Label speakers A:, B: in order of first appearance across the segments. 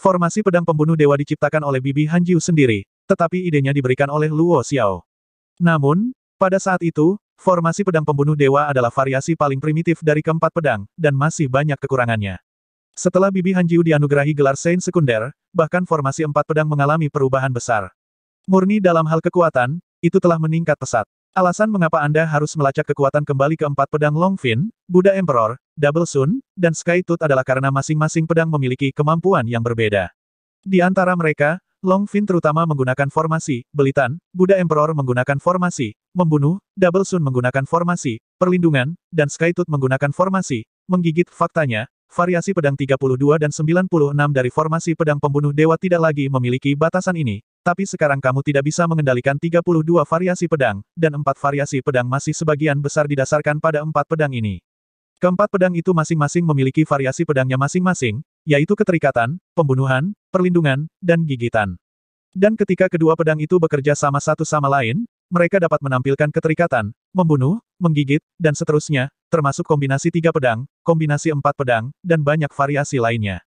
A: Formasi pedang pembunuh dewa diciptakan oleh Bibi Han sendiri, tetapi idenya diberikan oleh Luo Xiao. Namun, pada saat itu, formasi pedang pembunuh dewa adalah variasi paling primitif dari keempat pedang, dan masih banyak kekurangannya. Setelah Bibi Han dianugerahi gelar Saint Sekunder, bahkan formasi empat pedang mengalami perubahan besar. Murni dalam hal kekuatan, itu telah meningkat pesat. Alasan mengapa Anda harus melacak kekuatan kembali ke empat pedang Longfin, Buddha Emperor, Double Sun, dan Sky Tooth adalah karena masing-masing pedang memiliki kemampuan yang berbeda. Di antara mereka, Longfin terutama menggunakan formasi, belitan, Buddha Emperor menggunakan formasi, membunuh, Double Sun menggunakan formasi, perlindungan, dan Sky Tooth menggunakan formasi, menggigit faktanya, variasi pedang 32 dan 96 dari formasi pedang pembunuh dewa tidak lagi memiliki batasan ini, tapi sekarang kamu tidak bisa mengendalikan 32 variasi pedang, dan empat variasi pedang masih sebagian besar didasarkan pada empat pedang ini. Keempat pedang itu masing-masing memiliki variasi pedangnya masing-masing, yaitu keterikatan, pembunuhan, perlindungan, dan gigitan. Dan ketika kedua pedang itu bekerja sama satu sama lain, mereka dapat menampilkan keterikatan, membunuh, menggigit, dan seterusnya, termasuk kombinasi tiga pedang, kombinasi empat pedang, dan banyak variasi lainnya.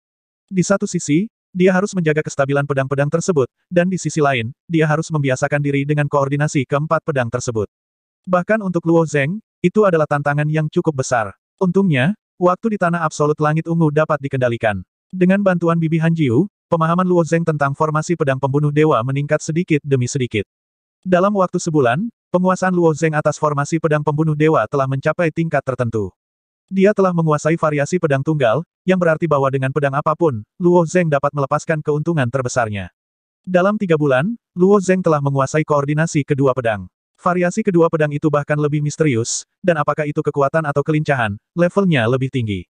A: Di satu sisi, dia harus menjaga kestabilan pedang-pedang tersebut, dan di sisi lain, dia harus membiasakan diri dengan koordinasi keempat pedang tersebut. Bahkan untuk Luo Zeng, itu adalah tantangan yang cukup besar. Untungnya, waktu di tanah absolut langit ungu dapat dikendalikan. Dengan bantuan Bibi Han Jiu, pemahaman Luo Zeng tentang formasi pedang pembunuh dewa meningkat sedikit demi sedikit. Dalam waktu sebulan, penguasaan Luo Zeng atas formasi pedang pembunuh dewa telah mencapai tingkat tertentu. Dia telah menguasai variasi pedang tunggal, yang berarti bahwa dengan pedang apapun, Luo Zeng dapat melepaskan keuntungan terbesarnya. Dalam tiga bulan, Luo Zeng telah menguasai koordinasi kedua pedang. Variasi kedua pedang itu bahkan lebih misterius, dan apakah itu kekuatan atau kelincahan, levelnya lebih tinggi.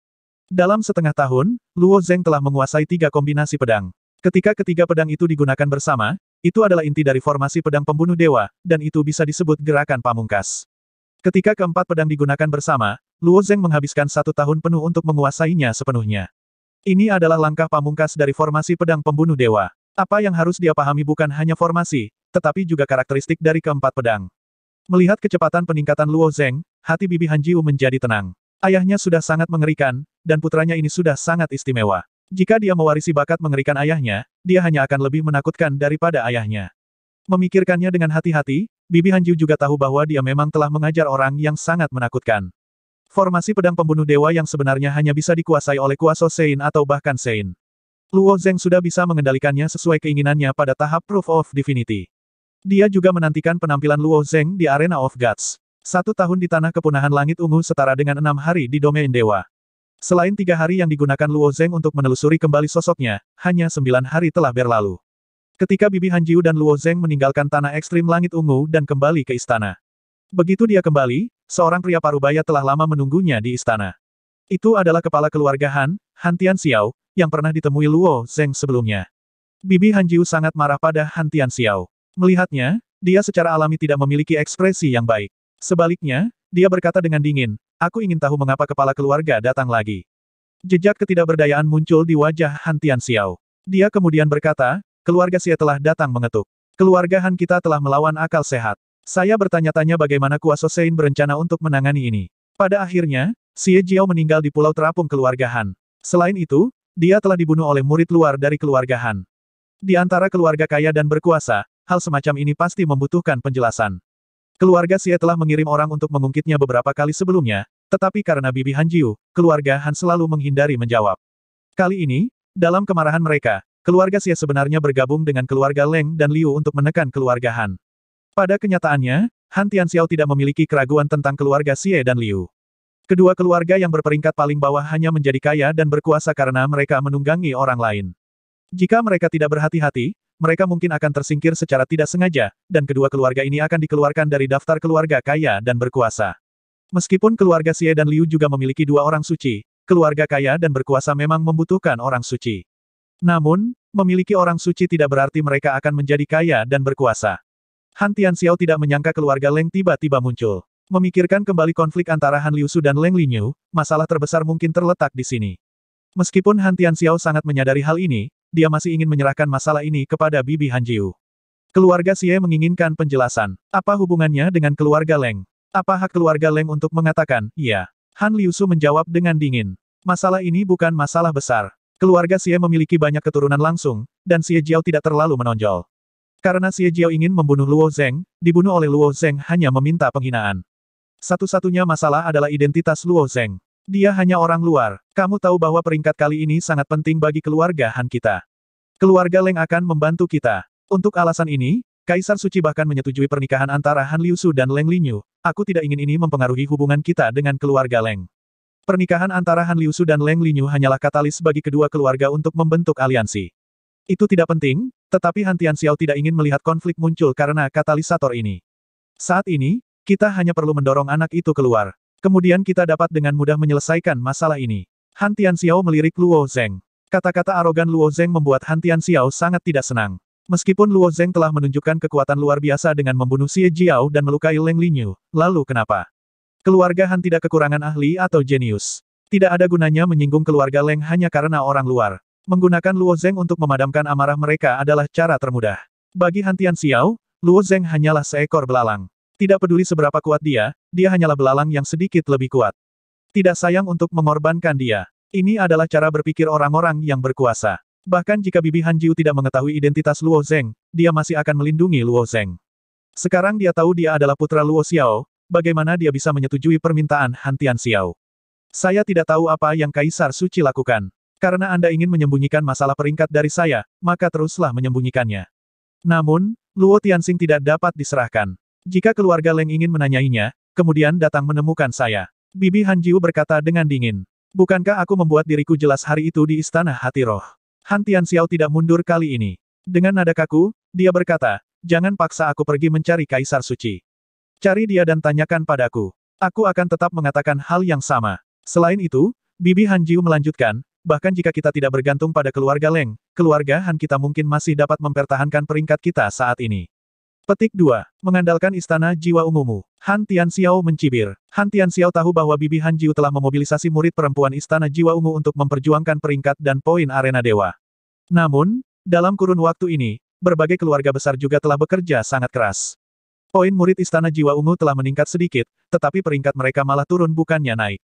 A: Dalam setengah tahun, Luo Zeng telah menguasai tiga kombinasi pedang. Ketika ketiga pedang itu digunakan bersama, itu adalah inti dari formasi pedang pembunuh dewa, dan itu bisa disebut gerakan pamungkas. Ketika keempat pedang digunakan bersama, Luo Zeng menghabiskan satu tahun penuh untuk menguasainya sepenuhnya. Ini adalah langkah pamungkas dari formasi pedang pembunuh dewa. Apa yang harus dia pahami bukan hanya formasi, tetapi juga karakteristik dari keempat pedang. Melihat kecepatan peningkatan Luo Zeng, hati Bibi Han menjadi tenang. Ayahnya sudah sangat mengerikan, dan putranya ini sudah sangat istimewa. Jika dia mewarisi bakat mengerikan ayahnya, dia hanya akan lebih menakutkan daripada ayahnya. Memikirkannya dengan hati-hati, Bibi Hanju juga tahu bahwa dia memang telah mengajar orang yang sangat menakutkan. Formasi pedang pembunuh dewa yang sebenarnya hanya bisa dikuasai oleh kuasa Sein atau bahkan Sein. Luo Zeng sudah bisa mengendalikannya sesuai keinginannya pada tahap Proof of Divinity. Dia juga menantikan penampilan Luo Zeng di Arena of Gods. Satu tahun di Tanah Kepunahan Langit Ungu setara dengan enam hari di Domain Dewa. Selain tiga hari yang digunakan Luo Zeng untuk menelusuri kembali sosoknya, hanya sembilan hari telah berlalu. Ketika Bibi Hanjiu dan Luo Zeng meninggalkan tanah ekstrim langit ungu dan kembali ke istana. Begitu dia kembali, seorang pria parubaya telah lama menunggunya di istana. Itu adalah kepala keluarga Han, Han Tian Xiao, yang pernah ditemui Luo Zeng sebelumnya. Bibi Hanjiu sangat marah pada Han Tian Xiao. Melihatnya, dia secara alami tidak memiliki ekspresi yang baik. Sebaliknya, dia berkata dengan dingin, Aku ingin tahu mengapa kepala keluarga datang lagi. Jejak ketidakberdayaan muncul di wajah Han Tian Xiao. Dia kemudian berkata, keluarga Xie telah datang mengetuk. Keluarga Han kita telah melawan akal sehat. Saya bertanya-tanya bagaimana kuasa Sein berencana untuk menangani ini. Pada akhirnya, Xie Jiao meninggal di pulau terapung keluarga Han. Selain itu, dia telah dibunuh oleh murid luar dari keluarga Han. Di antara keluarga kaya dan berkuasa, hal semacam ini pasti membutuhkan penjelasan. Keluarga Xie telah mengirim orang untuk mengungkitnya beberapa kali sebelumnya, tetapi karena bibi Han Jiu, keluarga Han selalu menghindari menjawab. Kali ini, dalam kemarahan mereka, keluarga Xie sebenarnya bergabung dengan keluarga Leng dan Liu untuk menekan keluarga Han. Pada kenyataannya, Han Tianxiao tidak memiliki keraguan tentang keluarga Xie dan Liu. Kedua keluarga yang berperingkat paling bawah hanya menjadi kaya dan berkuasa karena mereka menunggangi orang lain. Jika mereka tidak berhati-hati, mereka mungkin akan tersingkir secara tidak sengaja, dan kedua keluarga ini akan dikeluarkan dari daftar keluarga kaya dan berkuasa. Meskipun keluarga Xie dan Liu juga memiliki dua orang suci, keluarga kaya dan berkuasa memang membutuhkan orang suci. Namun, memiliki orang suci tidak berarti mereka akan menjadi kaya dan berkuasa. Han Xiao tidak menyangka keluarga Leng tiba-tiba muncul. Memikirkan kembali konflik antara Han Su dan Leng Linyu, masalah terbesar mungkin terletak di sini. Meskipun Han Xiao sangat menyadari hal ini, dia masih ingin menyerahkan masalah ini kepada Bibi Hanjiu. Keluarga Xie menginginkan penjelasan. Apa hubungannya dengan keluarga Leng? Apa hak keluarga Leng untuk mengatakan, iya? Han Liusu menjawab dengan dingin. Masalah ini bukan masalah besar. Keluarga Xie memiliki banyak keturunan langsung, dan Xie Jiao tidak terlalu menonjol. Karena Xie Jiao ingin membunuh Luo Zeng, dibunuh oleh Luo Zeng hanya meminta penghinaan. Satu-satunya masalah adalah identitas Luo Zeng. Dia hanya orang luar, kamu tahu bahwa peringkat kali ini sangat penting bagi keluarga Han kita. Keluarga Leng akan membantu kita. Untuk alasan ini, Kaisar Suci bahkan menyetujui pernikahan antara Han Liu Su dan Leng Linyu. Aku tidak ingin ini mempengaruhi hubungan kita dengan keluarga Leng. Pernikahan antara Han Liu Su dan Leng Linyu hanyalah katalis bagi kedua keluarga untuk membentuk aliansi. Itu tidak penting, tetapi Han Xiao tidak ingin melihat konflik muncul karena katalisator ini. Saat ini, kita hanya perlu mendorong anak itu keluar. Kemudian kita dapat dengan mudah menyelesaikan masalah ini. Han Tian Xiao melirik Luo Zeng. Kata-kata arogan Luo Zeng membuat Han Tian Xiao sangat tidak senang. Meskipun Luo Zeng telah menunjukkan kekuatan luar biasa dengan membunuh Xie Jiao dan melukai Leng Linyu, lalu kenapa? Keluarga Han tidak kekurangan ahli atau jenius. Tidak ada gunanya menyinggung keluarga Leng hanya karena orang luar. Menggunakan Luo Zeng untuk memadamkan amarah mereka adalah cara termudah. Bagi Han Tian Xiao, Luo Zeng hanyalah seekor belalang. Tidak peduli seberapa kuat dia, dia hanyalah belalang yang sedikit lebih kuat. Tidak sayang untuk mengorbankan dia. Ini adalah cara berpikir orang-orang yang berkuasa. Bahkan jika Bibi Han tidak mengetahui identitas Luo Zeng, dia masih akan melindungi Luo Zeng. Sekarang dia tahu dia adalah putra Luo Xiao, bagaimana dia bisa menyetujui permintaan Han Tian Xiao. Saya tidak tahu apa yang Kaisar Suci lakukan. Karena Anda ingin menyembunyikan masalah peringkat dari saya, maka teruslah menyembunyikannya. Namun, Luo Tianxing tidak dapat diserahkan. Jika keluarga Leng ingin menanyainya, kemudian datang menemukan saya. Bibi Han Jiu berkata dengan dingin. Bukankah aku membuat diriku jelas hari itu di istana hati roh? Han Tian Xiao tidak mundur kali ini. Dengan nada kaku, dia berkata, jangan paksa aku pergi mencari Kaisar Suci. Cari dia dan tanyakan padaku. Aku akan tetap mengatakan hal yang sama. Selain itu, Bibi Han Jiu melanjutkan, bahkan jika kita tidak bergantung pada keluarga Leng, keluarga Han kita mungkin masih dapat mempertahankan peringkat kita saat ini. Petik 2. Mengandalkan istana jiwa ungumu. Han Tian Xiao mencibir. Han Tian Xiao tahu bahwa Bibi Han Jiu telah memobilisasi murid perempuan istana jiwa ungu untuk memperjuangkan peringkat dan poin arena dewa. Namun, dalam kurun waktu ini, berbagai keluarga besar juga telah bekerja sangat keras. Poin murid istana jiwa ungu telah meningkat sedikit, tetapi peringkat mereka malah turun bukannya naik.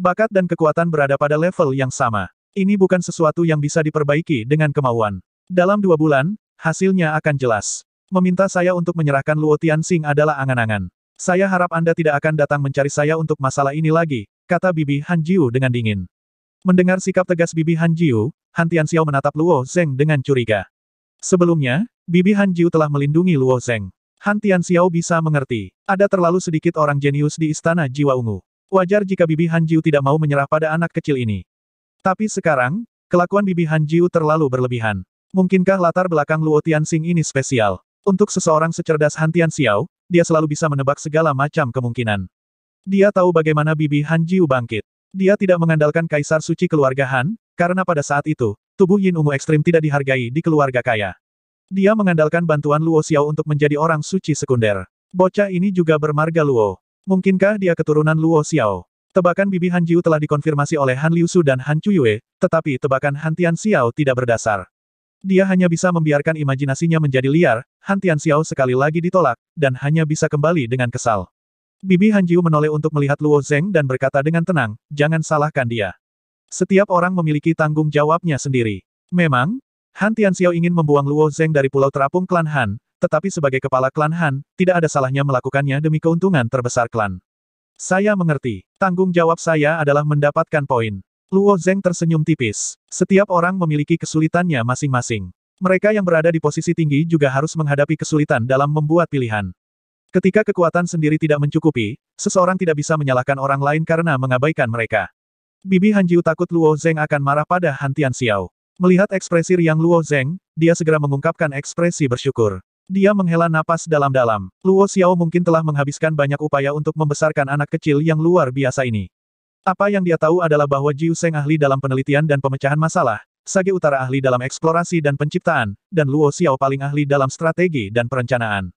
A: Bakat dan kekuatan berada pada level yang sama. Ini bukan sesuatu yang bisa diperbaiki dengan kemauan. Dalam dua bulan, hasilnya akan jelas. Meminta saya untuk menyerahkan Luo Tianxing adalah angan-angan. Saya harap Anda tidak akan datang mencari saya untuk masalah ini lagi, kata Bibi Han Jiu dengan dingin. Mendengar sikap tegas Bibi Han Jiu, Han Tianxiao menatap Luo Zeng dengan curiga. Sebelumnya, Bibi Han Jiu telah melindungi Luo Zeng. Han Tianxiao bisa mengerti, ada terlalu sedikit orang jenius di Istana Jiwa Ungu. Wajar jika Bibi Han Jiu tidak mau menyerah pada anak kecil ini. Tapi sekarang, kelakuan Bibi Han Jiu terlalu berlebihan. Mungkinkah latar belakang Luo Tianxing ini spesial? Untuk seseorang secerdas Hantian Xiao, dia selalu bisa menebak segala macam kemungkinan. Dia tahu bagaimana bibi Han Jiu bangkit. Dia tidak mengandalkan kaisar suci keluarga Han, karena pada saat itu, tubuh Yin Ungu ekstrim tidak dihargai di keluarga kaya. Dia mengandalkan bantuan Luo Xiao untuk menjadi orang suci sekunder. Bocah ini juga bermarga Luo. Mungkinkah dia keturunan Luo Xiao? Tebakan Bibi Han Jiu telah dikonfirmasi oleh Han Liu Su dan Han Chuyue, tetapi tebakan Han Tian Xiao tidak berdasar. Dia hanya bisa membiarkan imajinasinya menjadi liar, Han Tianxiao Xiao sekali lagi ditolak, dan hanya bisa kembali dengan kesal. Bibi Han Jiu menoleh untuk melihat Luo Zeng dan berkata dengan tenang, jangan salahkan dia. Setiap orang memiliki tanggung jawabnya sendiri. Memang, Han Tian Xiao ingin membuang Luo Zeng dari pulau terapung klan Han, tetapi sebagai kepala klan Han, tidak ada salahnya melakukannya demi keuntungan terbesar klan. Saya mengerti, tanggung jawab saya adalah mendapatkan poin. Luo Zeng tersenyum tipis. Setiap orang memiliki kesulitannya masing-masing. Mereka yang berada di posisi tinggi juga harus menghadapi kesulitan dalam membuat pilihan. Ketika kekuatan sendiri tidak mencukupi, seseorang tidak bisa menyalahkan orang lain karena mengabaikan mereka. Bibi Han Jiu takut Luo Zeng akan marah pada Han Tian Xiao. Melihat ekspresi riang Luo Zeng, dia segera mengungkapkan ekspresi bersyukur. Dia menghela napas dalam-dalam. Luo Xiao mungkin telah menghabiskan banyak upaya untuk membesarkan anak kecil yang luar biasa ini. Apa yang dia tahu adalah bahwa Jiu Seng ahli dalam penelitian dan pemecahan masalah, Sage Utara ahli dalam eksplorasi dan penciptaan, dan Luo Xiao paling ahli dalam strategi dan perencanaan.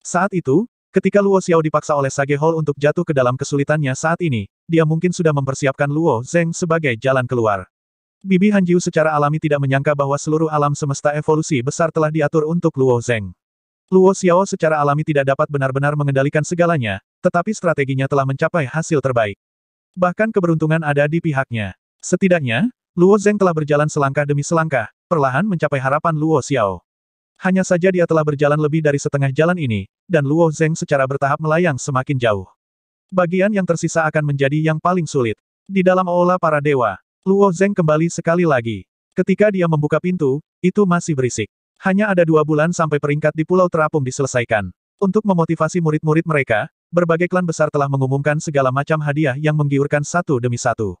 A: Saat itu, ketika Luo Xiao dipaksa oleh Sage Hall untuk jatuh ke dalam kesulitannya saat ini, dia mungkin sudah mempersiapkan Luo Zeng sebagai jalan keluar. Bibi Han Jiu secara alami tidak menyangka bahwa seluruh alam semesta evolusi besar telah diatur untuk Luo Zeng. Luo Xiao secara alami tidak dapat benar-benar mengendalikan segalanya, tetapi strateginya telah mencapai hasil terbaik. Bahkan keberuntungan ada di pihaknya. Setidaknya, Luo Zeng telah berjalan selangkah demi selangkah, perlahan mencapai harapan Luo Xiao. Hanya saja dia telah berjalan lebih dari setengah jalan ini, dan Luo Zeng secara bertahap melayang semakin jauh. Bagian yang tersisa akan menjadi yang paling sulit. Di dalam aula para dewa, Luo Zeng kembali sekali lagi. Ketika dia membuka pintu, itu masih berisik. Hanya ada dua bulan sampai peringkat di Pulau Terapung diselesaikan. Untuk memotivasi murid-murid mereka, berbagai klan besar telah mengumumkan segala macam hadiah yang menggiurkan satu demi satu.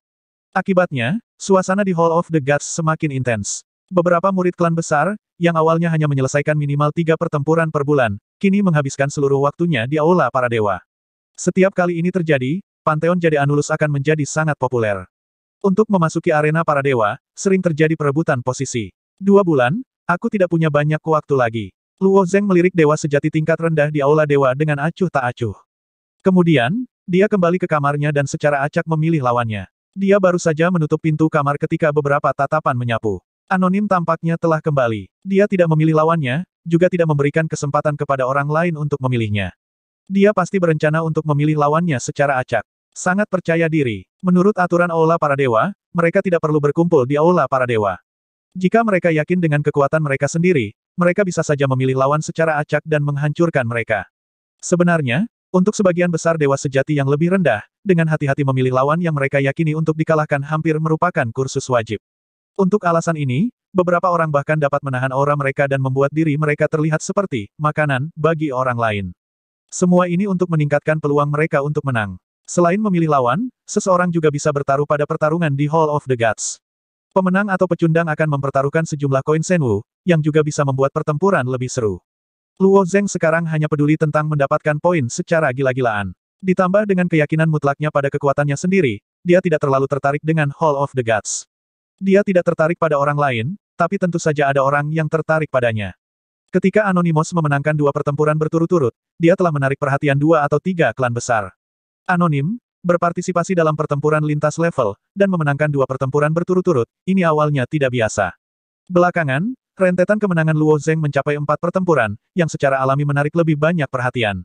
A: Akibatnya, suasana di Hall of the Gods semakin intens. Beberapa murid klan besar, yang awalnya hanya menyelesaikan minimal tiga pertempuran per bulan, kini menghabiskan seluruh waktunya di Aula para Dewa. Setiap kali ini terjadi, Pantheon Jade Anulus akan menjadi sangat populer. Untuk memasuki arena para dewa, sering terjadi perebutan posisi. Dua bulan, aku tidak punya banyak waktu lagi. Luo Zeng melirik dewa sejati tingkat rendah di aula dewa dengan acuh tak acuh. Kemudian, dia kembali ke kamarnya dan secara acak memilih lawannya. Dia baru saja menutup pintu kamar ketika beberapa tatapan menyapu. Anonim tampaknya telah kembali. Dia tidak memilih lawannya, juga tidak memberikan kesempatan kepada orang lain untuk memilihnya. Dia pasti berencana untuk memilih lawannya secara acak. Sangat percaya diri. Menurut aturan Aula para dewa, mereka tidak perlu berkumpul di Aula para dewa. Jika mereka yakin dengan kekuatan mereka sendiri, mereka bisa saja memilih lawan secara acak dan menghancurkan mereka. Sebenarnya, untuk sebagian besar dewa sejati yang lebih rendah, dengan hati-hati memilih lawan yang mereka yakini untuk dikalahkan hampir merupakan kursus wajib. Untuk alasan ini, beberapa orang bahkan dapat menahan aura mereka dan membuat diri mereka terlihat seperti makanan bagi orang lain. Semua ini untuk meningkatkan peluang mereka untuk menang. Selain memilih lawan, seseorang juga bisa bertaruh pada pertarungan di Hall of the Gods. Pemenang atau pecundang akan mempertaruhkan sejumlah koin Senwu, yang juga bisa membuat pertempuran lebih seru. Luo Zeng sekarang hanya peduli tentang mendapatkan poin secara gila-gilaan. Ditambah dengan keyakinan mutlaknya pada kekuatannya sendiri, dia tidak terlalu tertarik dengan Hall of the Gods. Dia tidak tertarik pada orang lain, tapi tentu saja ada orang yang tertarik padanya. Ketika Anonymous memenangkan dua pertempuran berturut-turut, dia telah menarik perhatian dua atau tiga klan besar. Anonim, berpartisipasi dalam pertempuran lintas level, dan memenangkan dua pertempuran berturut-turut, ini awalnya tidak biasa. Belakangan, Rentetan kemenangan Luo Zeng mencapai empat pertempuran, yang secara alami menarik lebih banyak perhatian.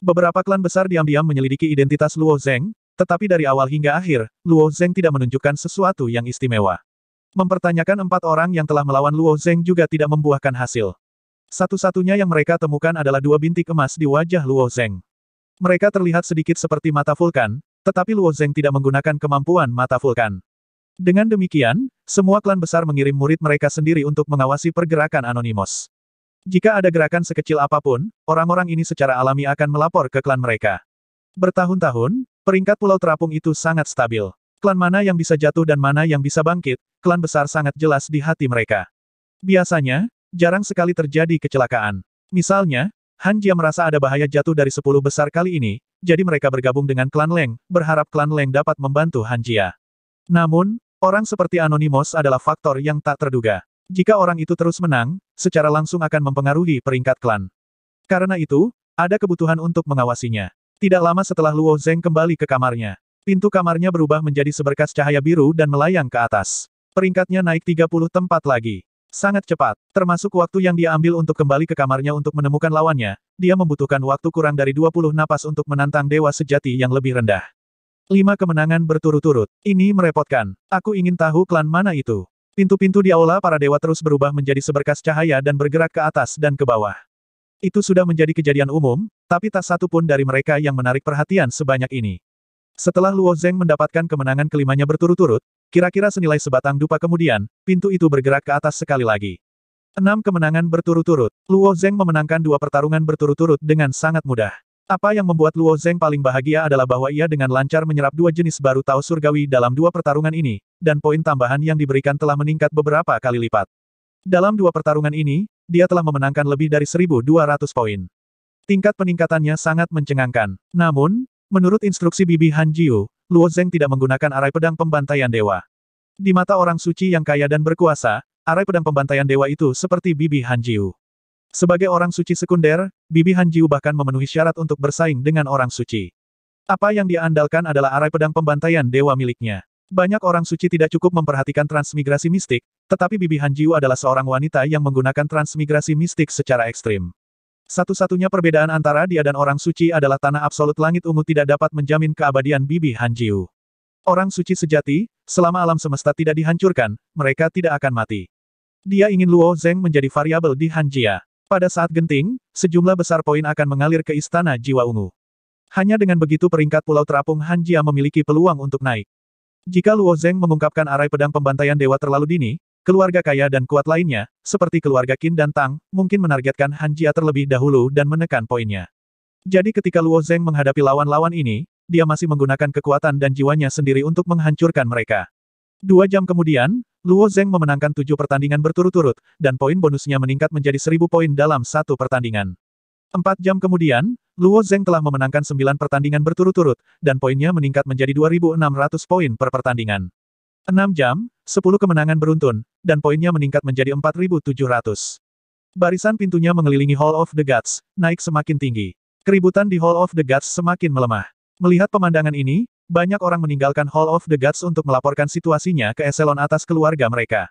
A: Beberapa klan besar diam-diam menyelidiki identitas Luo Zeng, tetapi dari awal hingga akhir, Luo Zeng tidak menunjukkan sesuatu yang istimewa. Mempertanyakan empat orang yang telah melawan Luo Zeng juga tidak membuahkan hasil. Satu-satunya yang mereka temukan adalah dua bintik emas di wajah Luo Zeng. Mereka terlihat sedikit seperti mata vulkan, tetapi Luo Zeng tidak menggunakan kemampuan mata vulkan. Dengan demikian, semua klan besar mengirim murid mereka sendiri untuk mengawasi pergerakan Anonymous. Jika ada gerakan sekecil apapun, orang-orang ini secara alami akan melapor ke klan mereka. Bertahun-tahun, peringkat Pulau Terapung itu sangat stabil. Klan mana yang bisa jatuh dan mana yang bisa bangkit, klan besar sangat jelas di hati mereka. Biasanya, jarang sekali terjadi kecelakaan. Misalnya, Han Jia merasa ada bahaya jatuh dari sepuluh besar kali ini, jadi mereka bergabung dengan klan Leng, berharap klan Leng dapat membantu Han Jia. Namun, Orang seperti Anonymous adalah faktor yang tak terduga. Jika orang itu terus menang, secara langsung akan mempengaruhi peringkat klan. Karena itu, ada kebutuhan untuk mengawasinya. Tidak lama setelah Luo Zeng kembali ke kamarnya. Pintu kamarnya berubah menjadi seberkas cahaya biru dan melayang ke atas. Peringkatnya naik 30 tempat lagi. Sangat cepat, termasuk waktu yang dia ambil untuk kembali ke kamarnya untuk menemukan lawannya, dia membutuhkan waktu kurang dari 20 napas untuk menantang dewa sejati yang lebih rendah. Lima kemenangan berturut-turut. Ini merepotkan. Aku ingin tahu klan mana itu. Pintu-pintu di aula para dewa terus berubah menjadi seberkas cahaya dan bergerak ke atas dan ke bawah. Itu sudah menjadi kejadian umum, tapi tak satu pun dari mereka yang menarik perhatian sebanyak ini. Setelah Luo Zeng mendapatkan kemenangan kelimanya berturut-turut, kira-kira senilai sebatang dupa kemudian, pintu itu bergerak ke atas sekali lagi. Enam kemenangan berturut-turut, Luo Zeng memenangkan dua pertarungan berturut-turut dengan sangat mudah. Apa yang membuat Luo Zeng paling bahagia adalah bahwa ia dengan lancar menyerap dua jenis baru tahu surgawi dalam dua pertarungan ini, dan poin tambahan yang diberikan telah meningkat beberapa kali lipat. Dalam dua pertarungan ini, dia telah memenangkan lebih dari 1.200 poin. Tingkat peningkatannya sangat mencengangkan. Namun, menurut instruksi Bibi Han Jiu, Luo Zeng tidak menggunakan arai pedang pembantaian dewa. Di mata orang suci yang kaya dan berkuasa, arai pedang pembantaian dewa itu seperti Bibi Han Jiu. Sebagai orang suci sekunder, Bibi Han Jiu bahkan memenuhi syarat untuk bersaing dengan orang suci. Apa yang diandalkan adalah arai pedang pembantaian dewa miliknya. Banyak orang suci tidak cukup memperhatikan transmigrasi mistik, tetapi Bibi Han Jiu adalah seorang wanita yang menggunakan transmigrasi mistik secara ekstrim. Satu-satunya perbedaan antara dia dan orang suci adalah tanah absolut langit ungu tidak dapat menjamin keabadian Bibi Han Jiu. Orang suci sejati, selama alam semesta tidak dihancurkan, mereka tidak akan mati. Dia ingin Luo Zeng menjadi variabel di Hanjia. Pada saat genting, sejumlah besar poin akan mengalir ke Istana Jiwa Ungu. Hanya dengan begitu peringkat Pulau Terapung Hanjia memiliki peluang untuk naik. Jika Luo Zeng mengungkapkan arai pedang pembantaian dewa terlalu dini, keluarga kaya dan kuat lainnya, seperti keluarga Qin dan Tang, mungkin menargetkan Hanjia terlebih dahulu dan menekan poinnya. Jadi ketika Luo Zeng menghadapi lawan-lawan ini, dia masih menggunakan kekuatan dan jiwanya sendiri untuk menghancurkan mereka. Dua jam kemudian, Luo Zeng memenangkan tujuh pertandingan berturut-turut, dan poin bonusnya meningkat menjadi seribu poin dalam satu pertandingan. Empat jam kemudian, Luo Zeng telah memenangkan sembilan pertandingan berturut-turut, dan poinnya meningkat menjadi 2.600 poin per pertandingan. Enam jam, sepuluh kemenangan beruntun, dan poinnya meningkat menjadi 4.700. Barisan pintunya mengelilingi Hall of the Gods, naik semakin tinggi. Keributan di Hall of the Gods semakin melemah. Melihat pemandangan ini, banyak orang meninggalkan Hall of the Gods untuk melaporkan situasinya ke eselon atas keluarga mereka.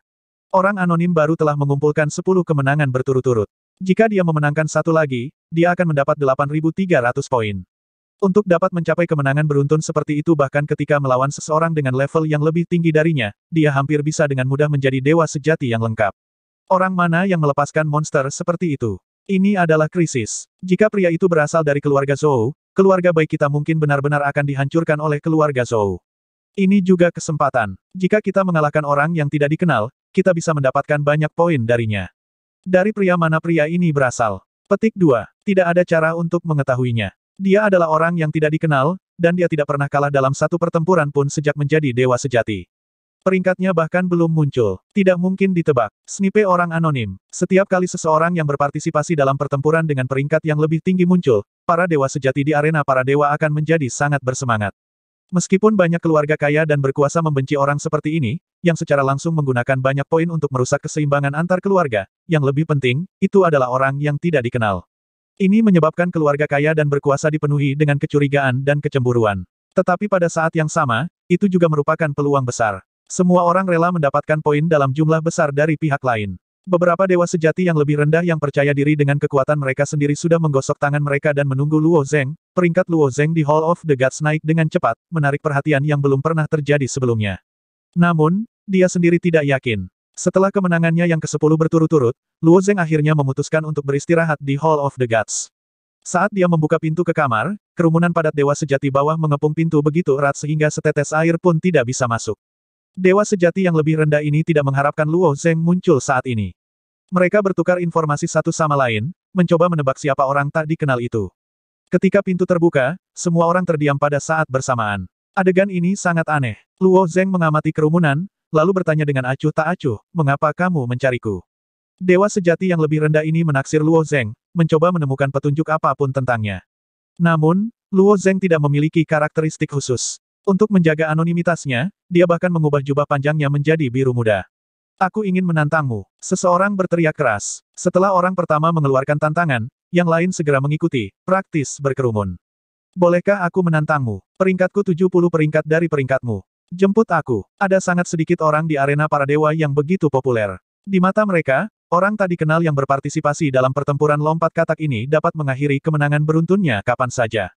A: Orang anonim baru telah mengumpulkan 10 kemenangan berturut-turut. Jika dia memenangkan satu lagi, dia akan mendapat 8.300 poin. Untuk dapat mencapai kemenangan beruntun seperti itu bahkan ketika melawan seseorang dengan level yang lebih tinggi darinya, dia hampir bisa dengan mudah menjadi dewa sejati yang lengkap. Orang mana yang melepaskan monster seperti itu? Ini adalah krisis. Jika pria itu berasal dari keluarga Zhou, keluarga baik kita mungkin benar-benar akan dihancurkan oleh keluarga Zhou. Ini juga kesempatan. Jika kita mengalahkan orang yang tidak dikenal, kita bisa mendapatkan banyak poin darinya. Dari pria mana pria ini berasal? Petik 2. Tidak ada cara untuk mengetahuinya. Dia adalah orang yang tidak dikenal, dan dia tidak pernah kalah dalam satu pertempuran pun sejak menjadi dewa sejati. Peringkatnya bahkan belum muncul. Tidak mungkin ditebak. Snipe orang anonim. Setiap kali seseorang yang berpartisipasi dalam pertempuran dengan peringkat yang lebih tinggi muncul, para dewa sejati di arena para dewa akan menjadi sangat bersemangat. Meskipun banyak keluarga kaya dan berkuasa membenci orang seperti ini, yang secara langsung menggunakan banyak poin untuk merusak keseimbangan antar keluarga, yang lebih penting, itu adalah orang yang tidak dikenal. Ini menyebabkan keluarga kaya dan berkuasa dipenuhi dengan kecurigaan dan kecemburuan. Tetapi pada saat yang sama, itu juga merupakan peluang besar. Semua orang rela mendapatkan poin dalam jumlah besar dari pihak lain. Beberapa dewa sejati yang lebih rendah yang percaya diri dengan kekuatan mereka sendiri sudah menggosok tangan mereka dan menunggu Luo Zeng, peringkat Luo Zeng di Hall of the Gods naik dengan cepat, menarik perhatian yang belum pernah terjadi sebelumnya. Namun, dia sendiri tidak yakin. Setelah kemenangannya yang ke-10 berturut-turut, Luo Zeng akhirnya memutuskan untuk beristirahat di Hall of the Gods. Saat dia membuka pintu ke kamar, kerumunan padat dewa sejati bawah mengepung pintu begitu erat sehingga setetes air pun tidak bisa masuk. Dewa sejati yang lebih rendah ini tidak mengharapkan Luo Zeng muncul saat ini. Mereka bertukar informasi satu sama lain, mencoba menebak siapa orang tak dikenal itu. Ketika pintu terbuka, semua orang terdiam pada saat bersamaan. Adegan ini sangat aneh. Luo Zeng mengamati kerumunan, lalu bertanya dengan acuh tak acuh, mengapa kamu mencariku? Dewa sejati yang lebih rendah ini menaksir Luo Zeng, mencoba menemukan petunjuk apapun tentangnya. Namun, Luo Zeng tidak memiliki karakteristik khusus. Untuk menjaga anonimitasnya, dia bahkan mengubah jubah panjangnya menjadi biru muda. Aku ingin menantangmu. Seseorang berteriak keras. Setelah orang pertama mengeluarkan tantangan, yang lain segera mengikuti, praktis berkerumun. Bolehkah aku menantangmu? Peringkatku 70 peringkat dari peringkatmu. Jemput aku. Ada sangat sedikit orang di arena para dewa yang begitu populer. Di mata mereka, orang tak dikenal yang berpartisipasi dalam pertempuran lompat katak ini dapat mengakhiri kemenangan beruntunnya kapan saja.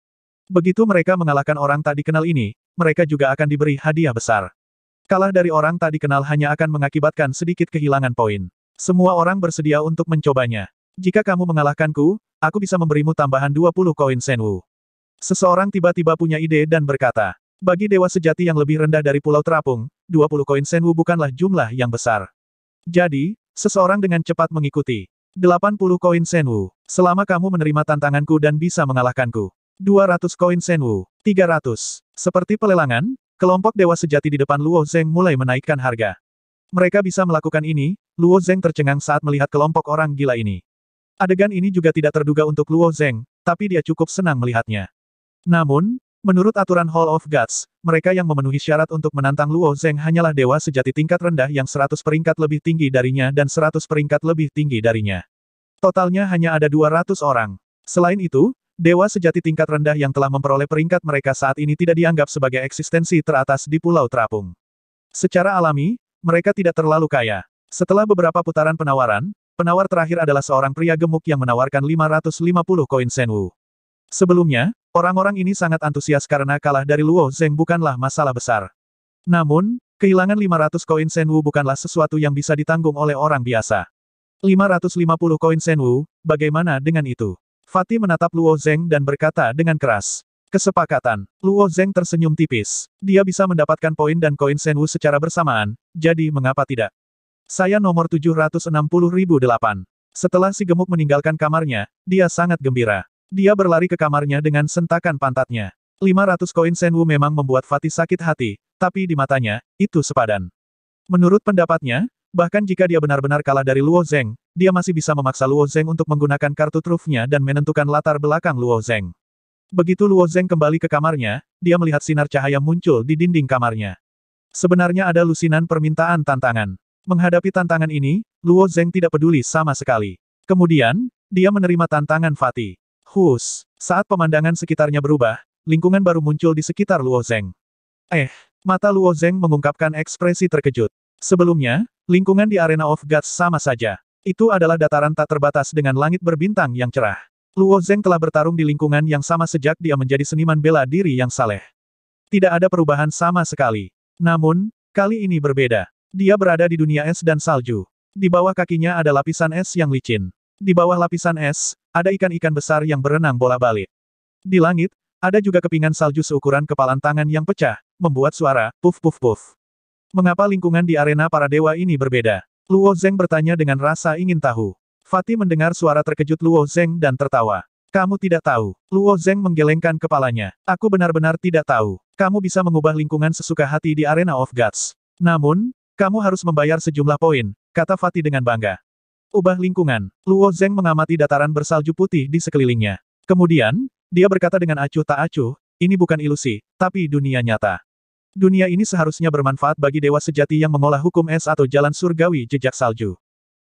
A: Begitu mereka mengalahkan orang tak dikenal ini, mereka juga akan diberi hadiah besar. Kalah dari orang tak dikenal hanya akan mengakibatkan sedikit kehilangan poin. Semua orang bersedia untuk mencobanya. Jika kamu mengalahkanku, aku bisa memberimu tambahan 20 koin senwu. Seseorang tiba-tiba punya ide dan berkata, bagi dewa sejati yang lebih rendah dari Pulau Terapung, 20 koin senwu bukanlah jumlah yang besar. Jadi, seseorang dengan cepat mengikuti. 80 koin senwu. Selama kamu menerima tantanganku dan bisa mengalahkanku. 200 koin senwu. 300. Seperti pelelangan, kelompok dewa sejati di depan Luo Zeng mulai menaikkan harga. Mereka bisa melakukan ini, Luo Zeng tercengang saat melihat kelompok orang gila ini. Adegan ini juga tidak terduga untuk Luo Zeng, tapi dia cukup senang melihatnya. Namun, menurut aturan Hall of Gods, mereka yang memenuhi syarat untuk menantang Luo Zeng hanyalah dewa sejati tingkat rendah yang 100 peringkat lebih tinggi darinya dan 100 peringkat lebih tinggi darinya. Totalnya hanya ada 200 orang. Selain itu, Dewa sejati tingkat rendah yang telah memperoleh peringkat mereka saat ini tidak dianggap sebagai eksistensi teratas di Pulau Terapung. Secara alami, mereka tidak terlalu kaya. Setelah beberapa putaran penawaran, penawar terakhir adalah seorang pria gemuk yang menawarkan 550 koin senwu. Sebelumnya, orang-orang ini sangat antusias karena kalah dari Luo Zeng bukanlah masalah besar. Namun, kehilangan 500 koin senwu bukanlah sesuatu yang bisa ditanggung oleh orang biasa. 550 koin senwu, bagaimana dengan itu? Fatih menatap Luo Zeng dan berkata dengan keras. Kesepakatan. Luo Zeng tersenyum tipis. Dia bisa mendapatkan poin dan koin Senwu secara bersamaan, jadi mengapa tidak? Saya nomor 760.008. Setelah si gemuk meninggalkan kamarnya, dia sangat gembira. Dia berlari ke kamarnya dengan sentakan pantatnya. 500 koin Senwu memang membuat Fatih sakit hati, tapi di matanya, itu sepadan. Menurut pendapatnya, bahkan jika dia benar-benar kalah dari Luo Zeng, dia masih bisa memaksa Luo Zeng untuk menggunakan kartu trufnya dan menentukan latar belakang Luo Zeng. Begitu Luo Zeng kembali ke kamarnya, dia melihat sinar cahaya muncul di dinding kamarnya. Sebenarnya ada lusinan permintaan tantangan. Menghadapi tantangan ini, Luo Zeng tidak peduli sama sekali. Kemudian, dia menerima tantangan Fatih. Hus, saat pemandangan sekitarnya berubah, lingkungan baru muncul di sekitar Luo Zeng. Eh, mata Luo Zeng mengungkapkan ekspresi terkejut. Sebelumnya, lingkungan di Arena of Gods sama saja. Itu adalah dataran tak terbatas dengan langit berbintang yang cerah. Luo Zeng telah bertarung di lingkungan yang sama sejak dia menjadi seniman bela diri yang saleh. Tidak ada perubahan sama sekali. Namun, kali ini berbeda. Dia berada di dunia es dan salju. Di bawah kakinya ada lapisan es yang licin. Di bawah lapisan es, ada ikan-ikan besar yang berenang bola balik. Di langit, ada juga kepingan salju seukuran kepalan tangan yang pecah, membuat suara, puf puf puf. Mengapa lingkungan di arena para dewa ini berbeda? Luo Zeng bertanya dengan rasa ingin tahu. Fatih mendengar suara terkejut Luo Zeng dan tertawa. Kamu tidak tahu. Luo Zeng menggelengkan kepalanya. Aku benar-benar tidak tahu. Kamu bisa mengubah lingkungan sesuka hati di Arena of Gods. Namun, kamu harus membayar sejumlah poin, kata Fatih dengan bangga. Ubah lingkungan. Luo Zeng mengamati dataran bersalju putih di sekelilingnya. Kemudian, dia berkata dengan acuh tak acuh, ini bukan ilusi, tapi dunia nyata. Dunia ini seharusnya bermanfaat bagi dewa sejati yang mengolah hukum es atau jalan surgawi jejak salju.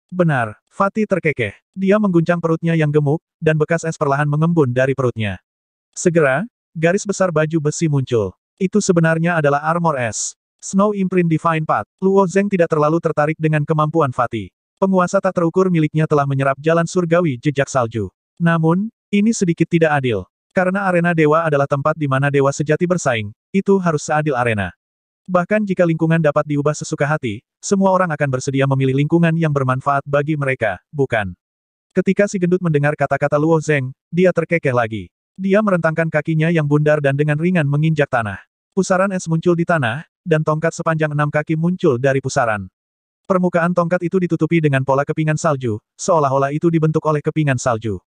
A: Benar, Fatih terkekeh. Dia mengguncang perutnya yang gemuk, dan bekas es perlahan mengembun dari perutnya. Segera, garis besar baju besi muncul. Itu sebenarnya adalah armor es. Snow Imprint Divine Path, Luo Zeng tidak terlalu tertarik dengan kemampuan Fatih. Penguasa tak terukur miliknya telah menyerap jalan surgawi jejak salju. Namun, ini sedikit tidak adil. Karena arena dewa adalah tempat di mana dewa sejati bersaing, itu harus seadil arena. Bahkan jika lingkungan dapat diubah sesuka hati, semua orang akan bersedia memilih lingkungan yang bermanfaat bagi mereka, bukan? Ketika si gendut mendengar kata-kata Luo Zeng, dia terkekeh lagi. Dia merentangkan kakinya yang bundar dan dengan ringan menginjak tanah. Pusaran es muncul di tanah, dan tongkat sepanjang enam kaki muncul dari pusaran. Permukaan tongkat itu ditutupi dengan pola kepingan salju, seolah-olah itu dibentuk oleh kepingan salju.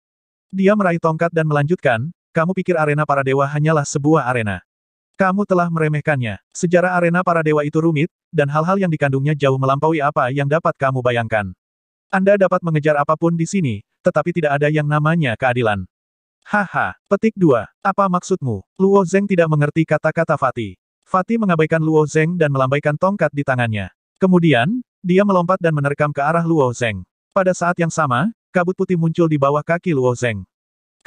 A: Dia meraih tongkat dan melanjutkan, kamu pikir arena para dewa hanyalah sebuah arena. Kamu telah meremehkannya. Sejarah arena para dewa itu rumit, dan hal-hal yang dikandungnya jauh melampaui apa yang dapat kamu bayangkan. Anda dapat mengejar apapun di sini, tetapi tidak ada yang namanya keadilan. Haha, petik dua. Apa maksudmu? Luo Zeng tidak mengerti kata-kata Fatih. Fatih mengabaikan Luo Zeng dan melambaikan tongkat di tangannya. Kemudian, dia melompat dan menerkam ke arah Luo Zeng. Pada saat yang sama, kabut putih muncul di bawah kaki Luo Zeng.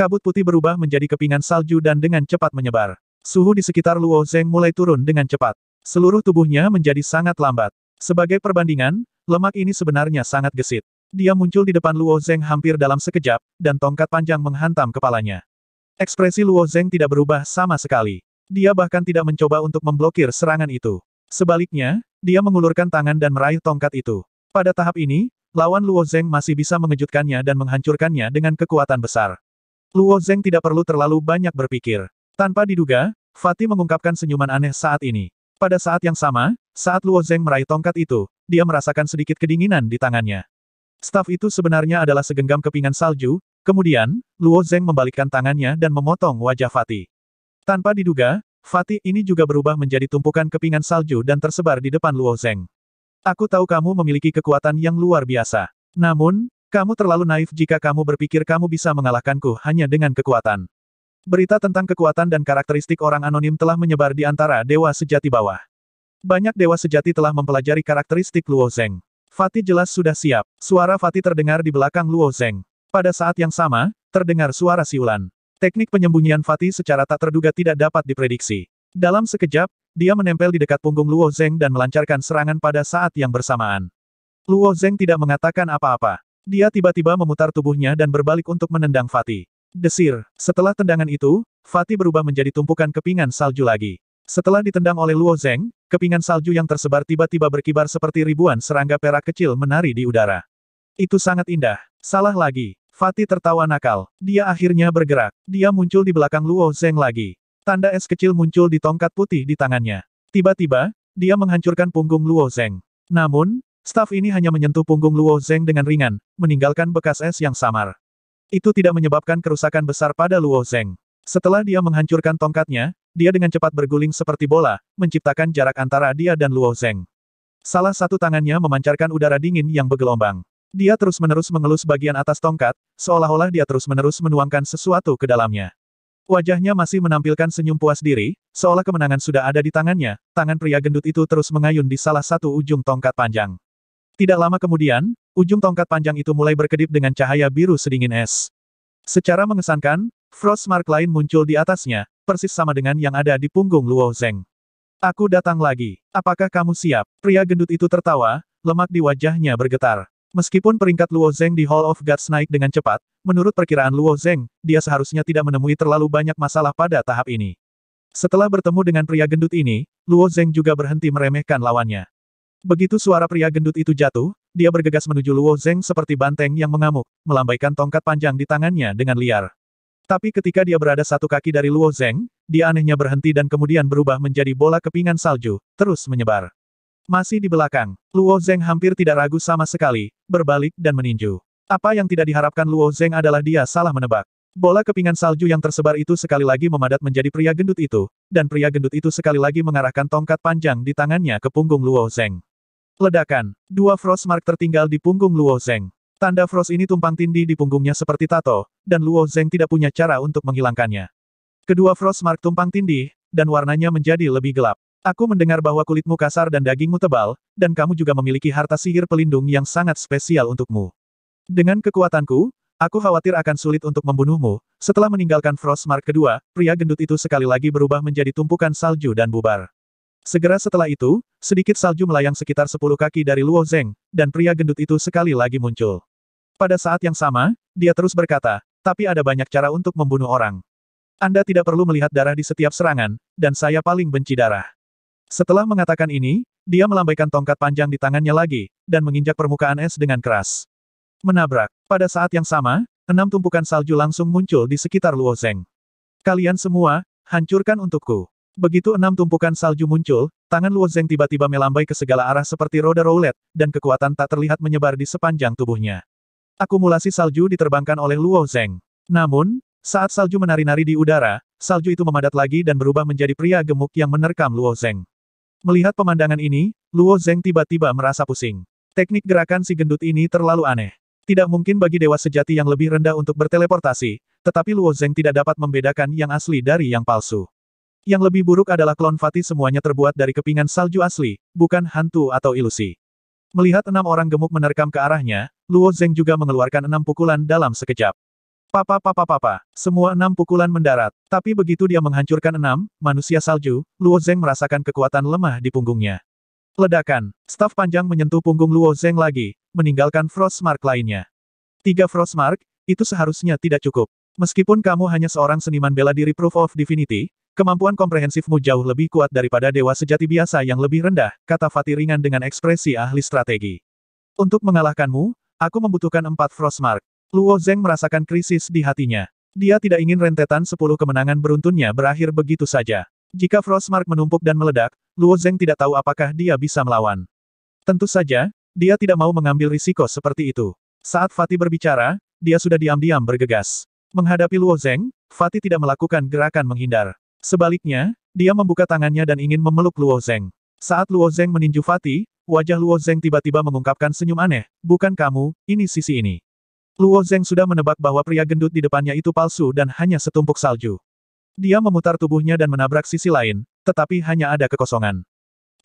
A: Kabut putih berubah menjadi kepingan salju dan dengan cepat menyebar. Suhu di sekitar Luo Zeng mulai turun dengan cepat. Seluruh tubuhnya menjadi sangat lambat. Sebagai perbandingan, lemak ini sebenarnya sangat gesit. Dia muncul di depan Luo Zeng hampir dalam sekejap, dan tongkat panjang menghantam kepalanya. Ekspresi Luo Zeng tidak berubah sama sekali. Dia bahkan tidak mencoba untuk memblokir serangan itu. Sebaliknya, dia mengulurkan tangan dan meraih tongkat itu. Pada tahap ini, lawan Luo Zeng masih bisa mengejutkannya dan menghancurkannya dengan kekuatan besar. Luo Zeng tidak perlu terlalu banyak berpikir. Tanpa diduga, Fatih mengungkapkan senyuman aneh saat ini. Pada saat yang sama, saat Luo Zeng meraih tongkat itu, dia merasakan sedikit kedinginan di tangannya. Staf itu sebenarnya adalah segenggam kepingan salju, kemudian, Luo Zeng membalikkan tangannya dan memotong wajah Fatih. Tanpa diduga, Fatih ini juga berubah menjadi tumpukan kepingan salju dan tersebar di depan Luo Zeng. Aku tahu kamu memiliki kekuatan yang luar biasa. Namun, kamu terlalu naif jika kamu berpikir kamu bisa mengalahkanku hanya dengan kekuatan. Berita tentang kekuatan dan karakteristik orang anonim telah menyebar di antara dewa sejati bawah. Banyak dewa sejati telah mempelajari karakteristik Luo Zeng. Fatih jelas sudah siap. Suara Fatih terdengar di belakang Luo Zeng. Pada saat yang sama, terdengar suara siulan. Teknik penyembunyian Fatih secara tak terduga tidak dapat diprediksi. Dalam sekejap, dia menempel di dekat punggung Luo Zeng dan melancarkan serangan pada saat yang bersamaan. Luo Zeng tidak mengatakan apa-apa. Dia tiba-tiba memutar tubuhnya dan berbalik untuk menendang Fatih. Desir. Setelah tendangan itu, Fatih berubah menjadi tumpukan kepingan salju lagi. Setelah ditendang oleh Luo Zeng, kepingan salju yang tersebar tiba-tiba berkibar seperti ribuan serangga perak kecil menari di udara. Itu sangat indah. Salah lagi. Fatih tertawa nakal. Dia akhirnya bergerak. Dia muncul di belakang Luo Zeng lagi. Tanda es kecil muncul di tongkat putih di tangannya. Tiba-tiba, dia menghancurkan punggung Luo Zeng. Namun, staf ini hanya menyentuh punggung Luo Zeng dengan ringan, meninggalkan bekas es yang samar. Itu tidak menyebabkan kerusakan besar pada Luo Zeng. Setelah dia menghancurkan tongkatnya, dia dengan cepat berguling seperti bola, menciptakan jarak antara dia dan Luo Zeng. Salah satu tangannya memancarkan udara dingin yang bergelombang. Dia terus-menerus mengelus bagian atas tongkat, seolah-olah dia terus-menerus menuangkan sesuatu ke dalamnya. Wajahnya masih menampilkan senyum puas diri, seolah kemenangan sudah ada di tangannya, tangan pria gendut itu terus mengayun di salah satu ujung tongkat panjang. Tidak lama kemudian, Ujung tongkat panjang itu mulai berkedip dengan cahaya biru sedingin es. Secara mengesankan, Frostmark lain muncul di atasnya, persis sama dengan yang ada di punggung Luo Zeng. Aku datang lagi. Apakah kamu siap? Pria gendut itu tertawa, lemak di wajahnya bergetar. Meskipun peringkat Luo Zeng di Hall of Gods naik dengan cepat, menurut perkiraan Luo Zeng, dia seharusnya tidak menemui terlalu banyak masalah pada tahap ini. Setelah bertemu dengan pria gendut ini, Luo Zeng juga berhenti meremehkan lawannya. Begitu suara pria gendut itu jatuh, dia bergegas menuju Luo Zeng seperti banteng yang mengamuk, melambaikan tongkat panjang di tangannya dengan liar. Tapi ketika dia berada satu kaki dari Luo Zeng, dia anehnya berhenti dan kemudian berubah menjadi bola kepingan salju, terus menyebar. Masih di belakang, Luo Zeng hampir tidak ragu sama sekali, berbalik dan meninju. Apa yang tidak diharapkan Luo Zeng adalah dia salah menebak. Bola kepingan salju yang tersebar itu sekali lagi memadat menjadi pria gendut itu, dan pria gendut itu sekali lagi mengarahkan tongkat panjang di tangannya ke punggung Luo Zeng. Ledakan, dua Frost Mark tertinggal di punggung Luo Zeng. Tanda Frost ini tumpang tindih di punggungnya seperti tato, dan Luo Zeng tidak punya cara untuk menghilangkannya. Kedua Frost Mark tumpang tindih, dan warnanya menjadi lebih gelap. Aku mendengar bahwa kulitmu kasar dan dagingmu tebal, dan kamu juga memiliki harta sihir pelindung yang sangat spesial untukmu. Dengan kekuatanku, aku khawatir akan sulit untuk membunuhmu. Setelah meninggalkan Frost Mark kedua, pria gendut itu sekali lagi berubah menjadi tumpukan salju dan bubar. Segera setelah itu, sedikit salju melayang sekitar sepuluh kaki dari Luo Zeng, dan pria gendut itu sekali lagi muncul. Pada saat yang sama, dia terus berkata, tapi ada banyak cara untuk membunuh orang. Anda tidak perlu melihat darah di setiap serangan, dan saya paling benci darah. Setelah mengatakan ini, dia melambaikan tongkat panjang di tangannya lagi, dan menginjak permukaan es dengan keras. Menabrak. Pada saat yang sama, enam tumpukan salju langsung muncul di sekitar Luo Zeng. Kalian semua, hancurkan untukku. Begitu enam tumpukan salju muncul, tangan Luo Zeng tiba-tiba melambai ke segala arah seperti roda roulette, dan kekuatan tak terlihat menyebar di sepanjang tubuhnya. Akumulasi salju diterbangkan oleh Luo Zeng. Namun, saat salju menari-nari di udara, salju itu memadat lagi dan berubah menjadi pria gemuk yang menerkam Luo Zeng. Melihat pemandangan ini, Luo Zeng tiba-tiba merasa pusing. Teknik gerakan si gendut ini terlalu aneh. Tidak mungkin bagi dewa sejati yang lebih rendah untuk berteleportasi, tetapi Luo Zeng tidak dapat membedakan yang asli dari yang palsu. Yang lebih buruk adalah klon Fatih semuanya terbuat dari kepingan salju asli, bukan hantu atau ilusi. Melihat enam orang gemuk menerkam ke arahnya, Luo Zeng juga mengeluarkan enam pukulan dalam sekejap. Papa papa papa, semua enam pukulan mendarat, tapi begitu dia menghancurkan enam, manusia salju, Luo Zeng merasakan kekuatan lemah di punggungnya. Ledakan, staf panjang menyentuh punggung Luo Zeng lagi, meninggalkan Frostmark lainnya. Tiga Frostmark, itu seharusnya tidak cukup. Meskipun kamu hanya seorang seniman bela diri Proof of Divinity, Kemampuan komprehensifmu jauh lebih kuat daripada dewa sejati biasa yang lebih rendah, kata Fatih ringan dengan ekspresi ahli strategi. Untuk mengalahkanmu, aku membutuhkan empat Frostmark. Luo Zeng merasakan krisis di hatinya. Dia tidak ingin rentetan sepuluh kemenangan beruntunnya berakhir begitu saja. Jika Frostmark menumpuk dan meledak, Luo Zeng tidak tahu apakah dia bisa melawan. Tentu saja, dia tidak mau mengambil risiko seperti itu. Saat Fatih berbicara, dia sudah diam-diam bergegas. Menghadapi Luo Zeng, Fatih tidak melakukan gerakan menghindar. Sebaliknya, dia membuka tangannya dan ingin memeluk Luo Zeng. Saat Luo Zeng meninju Fatih, wajah Luo Zeng tiba-tiba mengungkapkan senyum aneh, bukan kamu, ini sisi ini. Luo Zeng sudah menebak bahwa pria gendut di depannya itu palsu dan hanya setumpuk salju. Dia memutar tubuhnya dan menabrak sisi lain, tetapi hanya ada kekosongan.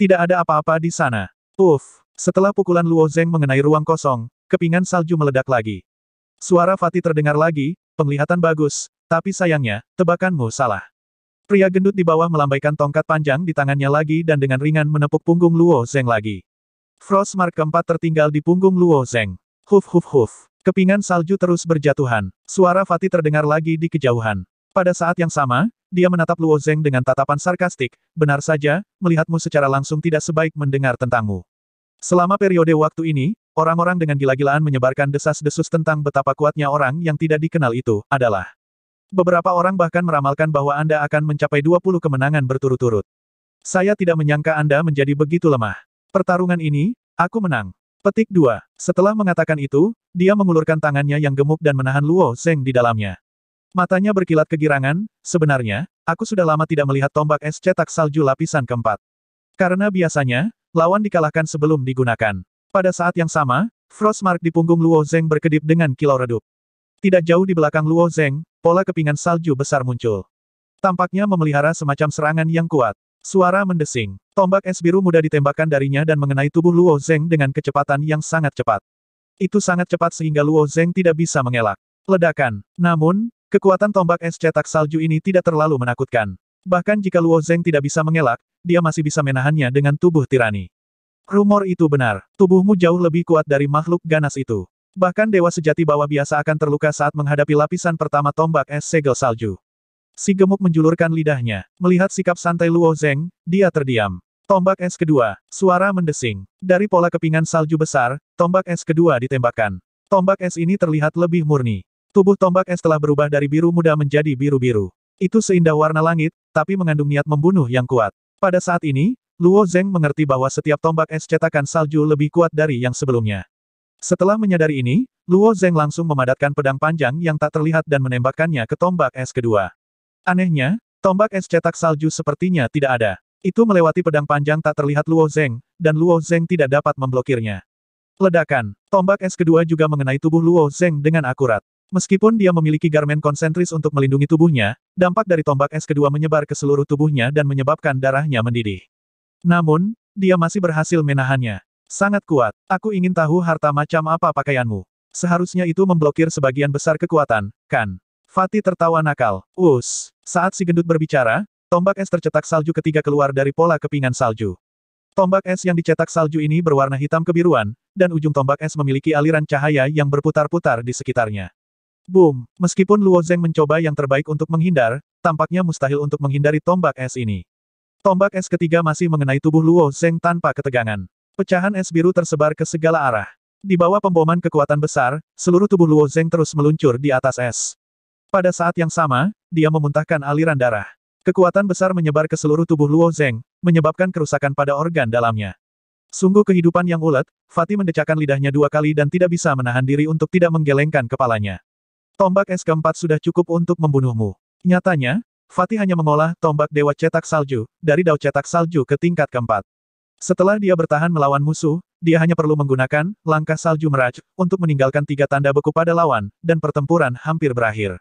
A: Tidak ada apa-apa di sana. Uff, setelah pukulan Luo Zeng mengenai ruang kosong, kepingan salju meledak lagi. Suara Fatih terdengar lagi, penglihatan bagus, tapi sayangnya, tebakanmu salah. Pria gendut di bawah melambaikan tongkat panjang di tangannya lagi dan dengan ringan menepuk punggung Luo Zeng lagi. Frost Mark keempat tertinggal di punggung Luo Zeng. Huf huf huf. Kepingan salju terus berjatuhan. Suara Fatih terdengar lagi di kejauhan. Pada saat yang sama, dia menatap Luo Zeng dengan tatapan sarkastik, benar saja, melihatmu secara langsung tidak sebaik mendengar tentangmu. Selama periode waktu ini, orang-orang dengan gila-gilaan menyebarkan desas-desus tentang betapa kuatnya orang yang tidak dikenal itu, adalah Beberapa orang bahkan meramalkan bahwa Anda akan mencapai 20 kemenangan berturut-turut. Saya tidak menyangka Anda menjadi begitu lemah. Pertarungan ini, aku menang. Petik 2. Setelah mengatakan itu, dia mengulurkan tangannya yang gemuk dan menahan Luo Zeng di dalamnya. Matanya berkilat kegirangan, sebenarnya, aku sudah lama tidak melihat tombak es cetak salju lapisan keempat. Karena biasanya, lawan dikalahkan sebelum digunakan. Pada saat yang sama, Frostmark di punggung Luo Zeng berkedip dengan kilau redup. Tidak jauh di belakang Luo Zeng, pola kepingan salju besar muncul. Tampaknya memelihara semacam serangan yang kuat. Suara mendesing. Tombak es biru muda ditembakkan darinya dan mengenai tubuh Luo Zeng dengan kecepatan yang sangat cepat. Itu sangat cepat sehingga Luo Zeng tidak bisa mengelak. Ledakan. Namun, kekuatan tombak es cetak salju ini tidak terlalu menakutkan. Bahkan jika Luo Zeng tidak bisa mengelak, dia masih bisa menahannya dengan tubuh tirani. Rumor itu benar, tubuhmu jauh lebih kuat dari makhluk ganas itu. Bahkan dewa sejati bawah biasa akan terluka saat menghadapi lapisan pertama tombak es segel salju. Si gemuk menjulurkan lidahnya. Melihat sikap santai Luo Zeng, dia terdiam. Tombak es kedua, suara mendesing. Dari pola kepingan salju besar, tombak es kedua ditembakkan. Tombak es ini terlihat lebih murni. Tubuh tombak es telah berubah dari biru muda menjadi biru-biru. Itu seindah warna langit, tapi mengandung niat membunuh yang kuat. Pada saat ini, Luo Zeng mengerti bahwa setiap tombak es cetakan salju lebih kuat dari yang sebelumnya. Setelah menyadari ini, Luo Zeng langsung memadatkan pedang panjang yang tak terlihat dan menembakkannya ke tombak es kedua. Anehnya, tombak es cetak salju sepertinya tidak ada. Itu melewati pedang panjang tak terlihat Luo Zeng, dan Luo Zeng tidak dapat memblokirnya. Ledakan, tombak es kedua juga mengenai tubuh Luo Zeng dengan akurat. Meskipun dia memiliki garmen konsentris untuk melindungi tubuhnya, dampak dari tombak es kedua menyebar ke seluruh tubuhnya dan menyebabkan darahnya mendidih. Namun, dia masih berhasil menahannya. Sangat kuat. Aku ingin tahu harta macam apa pakaianmu. Seharusnya itu memblokir sebagian besar kekuatan, kan? Fatih tertawa nakal. Us. Saat si gendut berbicara, tombak es tercetak salju ketiga keluar dari pola kepingan salju. Tombak es yang dicetak salju ini berwarna hitam kebiruan, dan ujung tombak es memiliki aliran cahaya yang berputar-putar di sekitarnya. Boom! Meskipun Luo Zeng mencoba yang terbaik untuk menghindar, tampaknya mustahil untuk menghindari tombak es ini. Tombak es ketiga masih mengenai tubuh Luo Zeng tanpa ketegangan. Pecahan es biru tersebar ke segala arah. Di bawah pemboman kekuatan besar, seluruh tubuh Luo Zeng terus meluncur di atas es. Pada saat yang sama, dia memuntahkan aliran darah. Kekuatan besar menyebar ke seluruh tubuh Luo Zeng, menyebabkan kerusakan pada organ dalamnya. Sungguh kehidupan yang ulet, Fatih mendecakkan lidahnya dua kali dan tidak bisa menahan diri untuk tidak menggelengkan kepalanya. Tombak es keempat sudah cukup untuk membunuhmu. Nyatanya, Fatih hanya mengolah tombak dewa cetak salju, dari dao cetak salju ke tingkat keempat. Setelah dia bertahan melawan musuh, dia hanya perlu menggunakan langkah salju meraj untuk meninggalkan tiga tanda beku pada lawan, dan pertempuran hampir berakhir.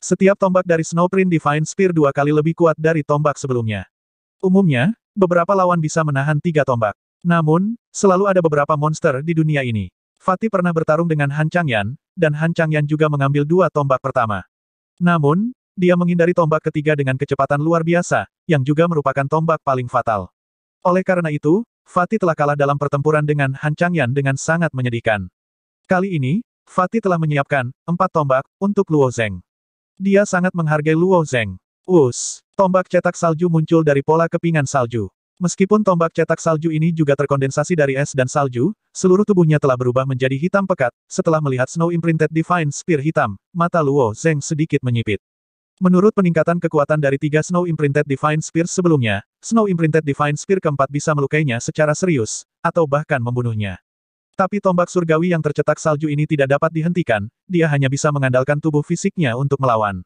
A: Setiap tombak dari Snowprint Divine Spear dua kali lebih kuat dari tombak sebelumnya. Umumnya, beberapa lawan bisa menahan tiga tombak. Namun, selalu ada beberapa monster di dunia ini. Fatih pernah bertarung dengan Han Changyan, dan Han Changyan juga mengambil dua tombak pertama. Namun, dia menghindari tombak ketiga dengan kecepatan luar biasa, yang juga merupakan tombak paling fatal. Oleh karena itu, Fatih telah kalah dalam pertempuran dengan Han Changyan dengan sangat menyedihkan. Kali ini, Fatih telah menyiapkan empat tombak untuk Luo Zeng. Dia sangat menghargai Luo Zeng. Us, tombak cetak salju muncul dari pola kepingan salju. Meskipun tombak cetak salju ini juga terkondensasi dari es dan salju, seluruh tubuhnya telah berubah menjadi hitam pekat, setelah melihat Snow Imprinted Divine Spear hitam, mata Luo Zeng sedikit menyipit. Menurut peningkatan kekuatan dari tiga Snow Imprinted Divine Spear sebelumnya, Snow Imprinted Divine Spear keempat bisa melukainya secara serius, atau bahkan membunuhnya. Tapi tombak surgawi yang tercetak salju ini tidak dapat dihentikan, dia hanya bisa mengandalkan tubuh fisiknya untuk melawan.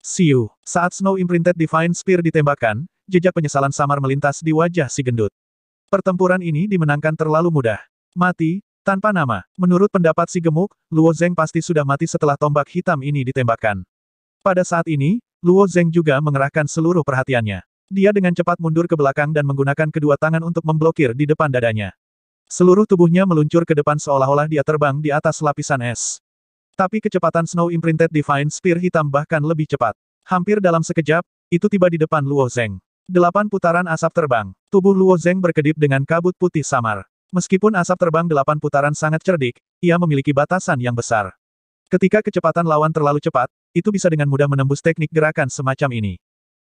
A: Siu, saat Snow Imprinted Divine Spear ditembakkan, jejak penyesalan samar melintas di wajah si gendut. Pertempuran ini dimenangkan terlalu mudah. Mati, tanpa nama. Menurut pendapat si gemuk, Luo Zeng pasti sudah mati setelah tombak hitam ini ditembakkan. Pada saat ini, Luo Zeng juga mengerahkan seluruh perhatiannya. Dia dengan cepat mundur ke belakang dan menggunakan kedua tangan untuk memblokir di depan dadanya. Seluruh tubuhnya meluncur ke depan seolah-olah dia terbang di atas lapisan es. Tapi kecepatan Snow Imprinted Divine Spear hitam bahkan lebih cepat. Hampir dalam sekejap, itu tiba di depan Luo Zeng. Delapan putaran asap terbang. Tubuh Luo Zeng berkedip dengan kabut putih samar. Meskipun asap terbang delapan putaran sangat cerdik, ia memiliki batasan yang besar. Ketika kecepatan lawan terlalu cepat, itu bisa dengan mudah menembus teknik gerakan semacam ini.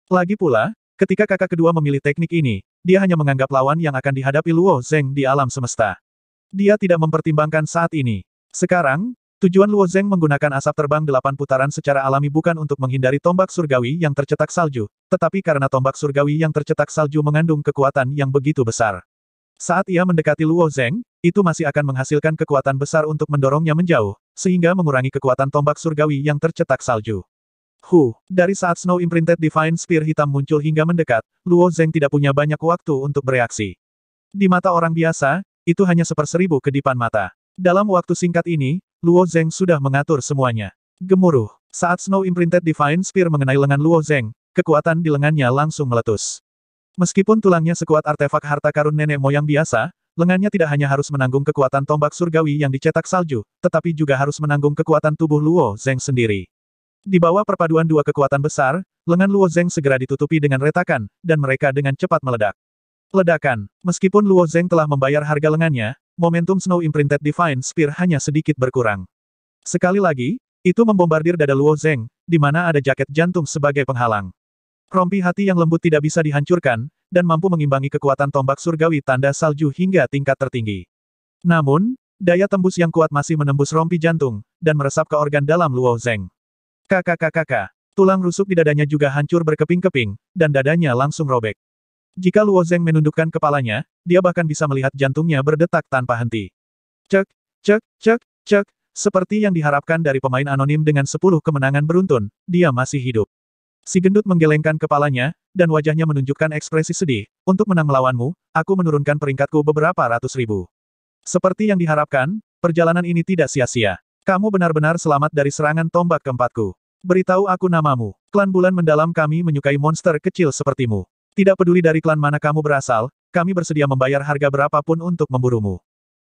A: Lagi pula, ketika kakak kedua memilih teknik ini, dia hanya menganggap lawan yang akan dihadapi Luo Zeng di alam semesta. Dia tidak mempertimbangkan saat ini. Sekarang, tujuan Luo Zeng menggunakan asap terbang delapan putaran secara alami bukan untuk menghindari tombak surgawi yang tercetak salju, tetapi karena tombak surgawi yang tercetak salju mengandung kekuatan yang begitu besar. Saat ia mendekati Luo Zeng, itu masih akan menghasilkan kekuatan besar untuk mendorongnya menjauh, sehingga mengurangi kekuatan tombak surgawi yang tercetak salju. Hu, dari saat Snow Imprinted Divine Spear hitam muncul hingga mendekat, Luo Zeng tidak punya banyak waktu untuk bereaksi. Di mata orang biasa, itu hanya seperseribu kedipan mata. Dalam waktu singkat ini, Luo Zeng sudah mengatur semuanya. Gemuruh, saat Snow Imprinted Divine Spear mengenai lengan Luo Zeng, kekuatan di lengannya langsung meletus. Meskipun tulangnya sekuat artefak harta karun nenek moyang biasa, Lengannya tidak hanya harus menanggung kekuatan tombak surgawi yang dicetak salju, tetapi juga harus menanggung kekuatan tubuh Luo Zeng sendiri. Di bawah perpaduan dua kekuatan besar, lengan Luo Zeng segera ditutupi dengan retakan, dan mereka dengan cepat meledak. Ledakan, meskipun Luo Zeng telah membayar harga lengannya, momentum Snow Imprinted Divine Spear hanya sedikit berkurang. Sekali lagi, itu membombardir dada Luo Zeng, di mana ada jaket jantung sebagai penghalang. Rompi hati yang lembut tidak bisa dihancurkan, dan mampu mengimbangi kekuatan tombak surgawi tanda salju hingga tingkat tertinggi. Namun, daya tembus yang kuat masih menembus rompi jantung, dan meresap ke organ dalam Luo Zeng. Kakak-kakak, tulang rusuk di dadanya juga hancur berkeping-keping, dan dadanya langsung robek. Jika Luo Zeng menundukkan kepalanya, dia bahkan bisa melihat jantungnya berdetak tanpa henti. Cek, cek, cek, cek, seperti yang diharapkan dari pemain anonim dengan 10 kemenangan beruntun, dia masih hidup. Si gendut menggelengkan kepalanya, dan wajahnya menunjukkan ekspresi sedih. Untuk menang melawanmu, aku menurunkan peringkatku beberapa ratus ribu. Seperti yang diharapkan, perjalanan ini tidak sia-sia. Kamu benar-benar selamat dari serangan tombak keempatku. Beritahu aku namamu. Klan bulan mendalam kami menyukai monster kecil sepertimu. Tidak peduli dari klan mana kamu berasal, kami bersedia membayar harga berapapun untuk memburumu.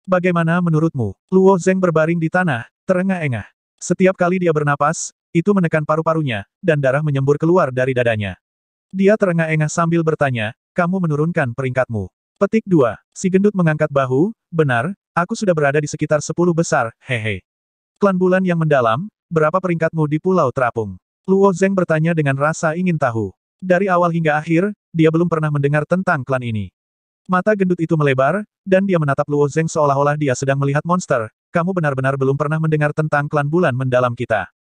A: Bagaimana menurutmu? Luo Zeng berbaring di tanah, terengah-engah. Setiap kali dia bernapas, itu menekan paru-parunya, dan darah menyembur keluar dari dadanya. Dia terengah-engah sambil bertanya, kamu menurunkan peringkatmu. Petik 2. Si gendut mengangkat bahu, benar, aku sudah berada di sekitar 10 besar, hehe. Klan bulan yang mendalam, berapa peringkatmu di Pulau Terapung? Luo Zeng bertanya dengan rasa ingin tahu. Dari awal hingga akhir, dia belum pernah mendengar tentang klan ini. Mata gendut itu melebar, dan dia menatap Luo Zeng seolah-olah dia sedang melihat monster. Kamu benar-benar belum pernah mendengar tentang klan bulan mendalam kita.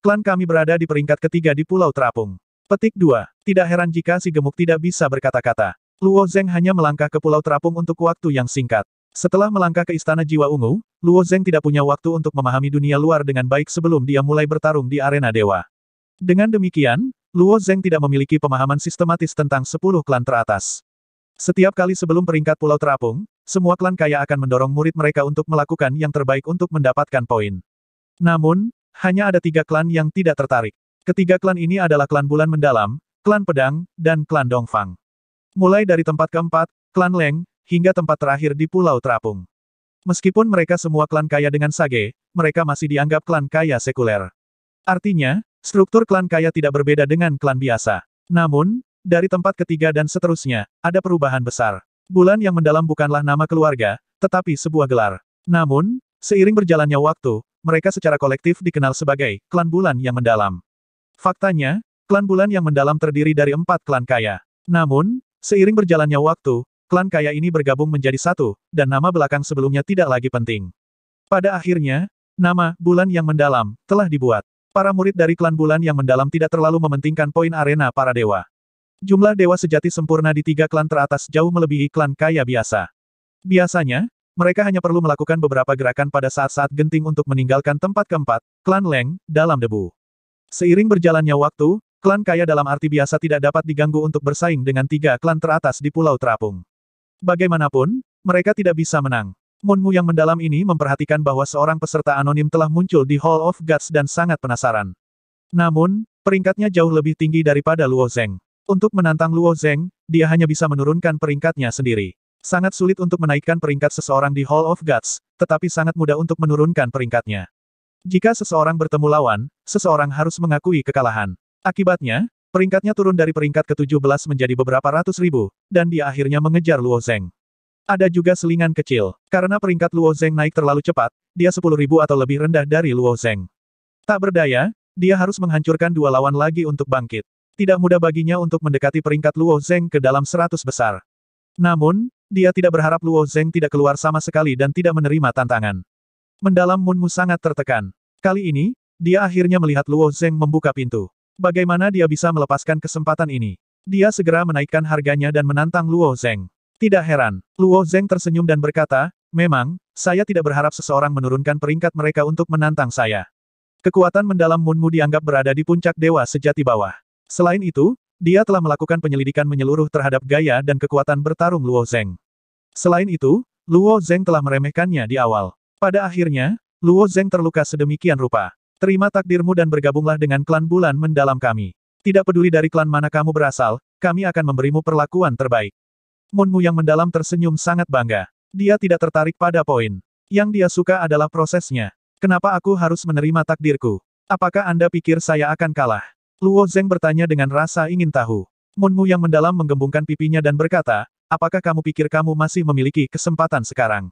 A: Klan kami berada di peringkat ketiga di Pulau Terapung. Petik 2. Tidak heran jika si gemuk tidak bisa berkata-kata. Luo Zeng hanya melangkah ke Pulau Terapung untuk waktu yang singkat. Setelah melangkah ke Istana Jiwa Ungu, Luo Zeng tidak punya waktu untuk memahami dunia luar dengan baik sebelum dia mulai bertarung di arena dewa. Dengan demikian, Luo Zeng tidak memiliki pemahaman sistematis tentang sepuluh klan teratas. Setiap kali sebelum peringkat Pulau Terapung, semua klan kaya akan mendorong murid mereka untuk melakukan yang terbaik untuk mendapatkan poin. Namun, hanya ada tiga klan yang tidak tertarik. Ketiga klan ini adalah klan Bulan Mendalam, klan Pedang, dan klan Dongfang. Mulai dari tempat keempat, klan Leng, hingga tempat terakhir di Pulau Terapung. Meskipun mereka semua klan kaya dengan sage, mereka masih dianggap klan kaya sekuler. Artinya, struktur klan kaya tidak berbeda dengan klan biasa. Namun, dari tempat ketiga dan seterusnya, ada perubahan besar. Bulan yang mendalam bukanlah nama keluarga, tetapi sebuah gelar. Namun, seiring berjalannya waktu, mereka secara kolektif dikenal sebagai klan bulan yang mendalam. Faktanya, klan bulan yang mendalam terdiri dari empat klan kaya. Namun, seiring berjalannya waktu, klan kaya ini bergabung menjadi satu, dan nama belakang sebelumnya tidak lagi penting. Pada akhirnya, nama bulan yang mendalam telah dibuat. Para murid dari klan bulan yang mendalam tidak terlalu mementingkan poin arena para dewa. Jumlah dewa sejati sempurna di tiga klan teratas jauh melebihi klan kaya biasa. Biasanya, mereka hanya perlu melakukan beberapa gerakan pada saat-saat genting untuk meninggalkan tempat keempat, klan Leng, dalam debu. Seiring berjalannya waktu, klan kaya dalam arti biasa tidak dapat diganggu untuk bersaing dengan tiga klan teratas di Pulau Terapung. Bagaimanapun, mereka tidak bisa menang. Munmu yang mendalam ini memperhatikan bahwa seorang peserta anonim telah muncul di Hall of Gods dan sangat penasaran. Namun, peringkatnya jauh lebih tinggi daripada Luo Zeng. Untuk menantang Luo Zeng, dia hanya bisa menurunkan peringkatnya sendiri. Sangat sulit untuk menaikkan peringkat seseorang di Hall of Gods, tetapi sangat mudah untuk menurunkan peringkatnya. Jika seseorang bertemu lawan, seseorang harus mengakui kekalahan. Akibatnya, peringkatnya turun dari peringkat ke-17 menjadi beberapa ratus ribu, dan dia akhirnya mengejar Luo Zeng. Ada juga selingan kecil, karena peringkat Luo Zeng naik terlalu cepat, dia ribu atau lebih rendah dari Luo Zeng. Tak berdaya, dia harus menghancurkan dua lawan lagi untuk bangkit. Tidak mudah baginya untuk mendekati peringkat Luo Zeng ke dalam seratus besar. Namun, dia tidak berharap Luo Zeng tidak keluar sama sekali dan tidak menerima tantangan. Mendalam Munmu sangat tertekan. Kali ini, dia akhirnya melihat Luo Zeng membuka pintu. Bagaimana dia bisa melepaskan kesempatan ini? Dia segera menaikkan harganya dan menantang Luo Zeng. Tidak heran, Luo Zeng tersenyum dan berkata, Memang, saya tidak berharap seseorang menurunkan peringkat mereka untuk menantang saya. Kekuatan mendalam Munmu dianggap berada di puncak dewa sejati bawah. Selain itu, dia telah melakukan penyelidikan menyeluruh terhadap gaya dan kekuatan bertarung Luo Zeng. Selain itu, Luo Zeng telah meremehkannya di awal. Pada akhirnya, Luo Zeng terluka sedemikian rupa. Terima takdirmu dan bergabunglah dengan klan bulan mendalam kami. Tidak peduli dari klan mana kamu berasal, kami akan memberimu perlakuan terbaik. Munmu yang mendalam tersenyum sangat bangga. Dia tidak tertarik pada poin. Yang dia suka adalah prosesnya. Kenapa aku harus menerima takdirku? Apakah Anda pikir saya akan kalah? Luo Zeng bertanya dengan rasa ingin tahu. Munmu yang mendalam menggembungkan pipinya dan berkata, apakah kamu pikir kamu masih memiliki kesempatan sekarang?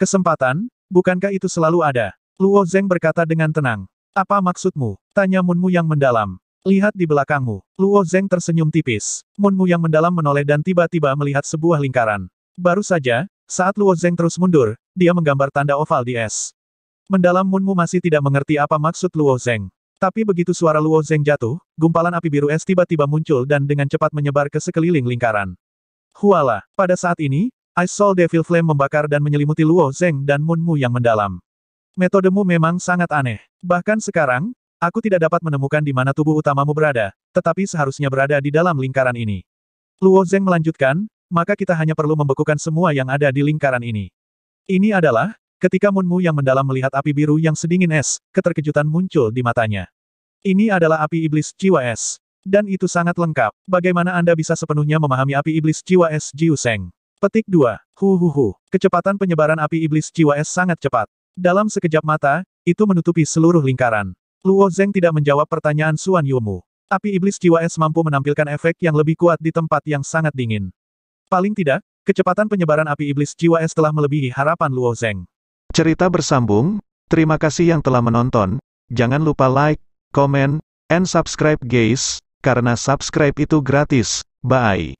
A: Kesempatan? Bukankah itu selalu ada? Luo Zeng berkata dengan tenang. Apa maksudmu? Tanya Munmu yang mendalam. Lihat di belakangmu. Luo Zeng tersenyum tipis. Munmu yang mendalam menoleh dan tiba-tiba melihat sebuah lingkaran. Baru saja, saat Luo Zeng terus mundur, dia menggambar tanda oval di es. Mendalam Munmu masih tidak mengerti apa maksud Luo Zeng. Tapi begitu suara Luo Zeng jatuh, gumpalan api biru es tiba-tiba muncul dan dengan cepat menyebar ke sekeliling lingkaran. Huala, pada saat ini, Ice Soul Devil Flame membakar dan menyelimuti Luo Zeng dan Mu yang mendalam. Metodemu memang sangat aneh. Bahkan sekarang, aku tidak dapat menemukan di mana tubuh utamamu berada, tetapi seharusnya berada di dalam lingkaran ini. Luo Zeng melanjutkan, maka kita hanya perlu membekukan semua yang ada di lingkaran ini. Ini adalah, Ketika Munmu yang mendalam melihat api biru yang sedingin es, keterkejutan muncul di matanya. Ini adalah api iblis jiwa es. Dan itu sangat lengkap. Bagaimana Anda bisa sepenuhnya memahami api iblis jiwa es Jiu Petik 2. Hu Kecepatan penyebaran api iblis jiwa es sangat cepat. Dalam sekejap mata, itu menutupi seluruh lingkaran. Luo Zeng tidak menjawab pertanyaan Suan Yumu. Api iblis jiwa es mampu menampilkan efek yang lebih kuat di tempat yang sangat dingin. Paling tidak, kecepatan penyebaran api iblis jiwa es telah melebihi harapan Luo Zeng. Cerita bersambung, terima kasih yang telah menonton, jangan lupa like, comment, and subscribe guys, karena subscribe itu gratis, bye.